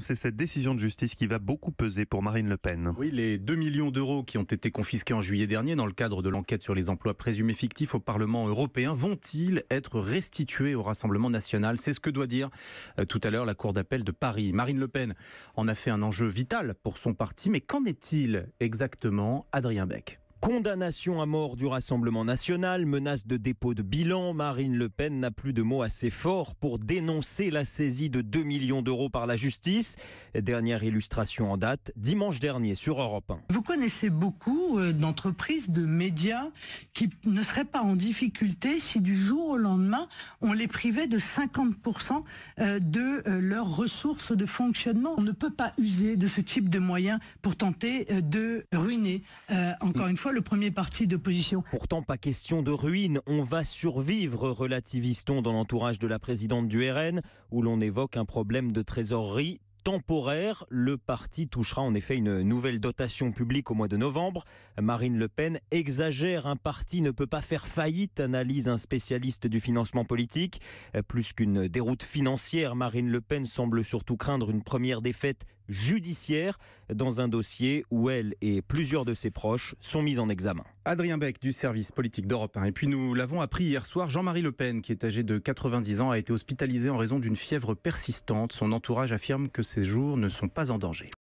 C'est cette décision de justice qui va beaucoup peser pour Marine Le Pen. Oui, les 2 millions d'euros qui ont été confisqués en juillet dernier dans le cadre de l'enquête sur les emplois présumés fictifs au Parlement européen vont-ils être restitués au Rassemblement national C'est ce que doit dire euh, tout à l'heure la Cour d'appel de Paris. Marine Le Pen en a fait un enjeu vital pour son parti, mais qu'en est-il exactement, Adrien Beck Condamnation à mort du Rassemblement national, menace de dépôt de bilan, Marine Le Pen n'a plus de mots assez forts pour dénoncer la saisie de 2 millions d'euros par la justice. Dernière illustration en date, dimanche dernier sur Europe 1. Vous connaissez beaucoup euh, d'entreprises, de médias qui ne seraient pas en difficulté si du jour au lendemain on les privait de 50% euh, de euh, leurs ressources de fonctionnement. On ne peut pas user de ce type de moyens pour tenter de ruiner encore mm. une fois le premier parti d'opposition. Pourtant, pas question de ruine. On va survivre, relativise-t-on, dans l'entourage de la présidente du RN, où l'on évoque un problème de trésorerie temporaire. Le parti touchera en effet une nouvelle dotation publique au mois de novembre. Marine Le Pen exagère, un parti ne peut pas faire faillite, analyse un spécialiste du financement politique. Plus qu'une déroute financière, Marine Le Pen semble surtout craindre une première défaite judiciaire dans un dossier où elle et plusieurs de ses proches sont mis en examen. Adrien Beck du service politique d'Europe 1. Et puis nous l'avons appris hier soir, Jean-Marie Le Pen, qui est âgé de 90 ans, a été hospitalisé en raison d'une fièvre persistante. Son entourage affirme que ses jours ne sont pas en danger.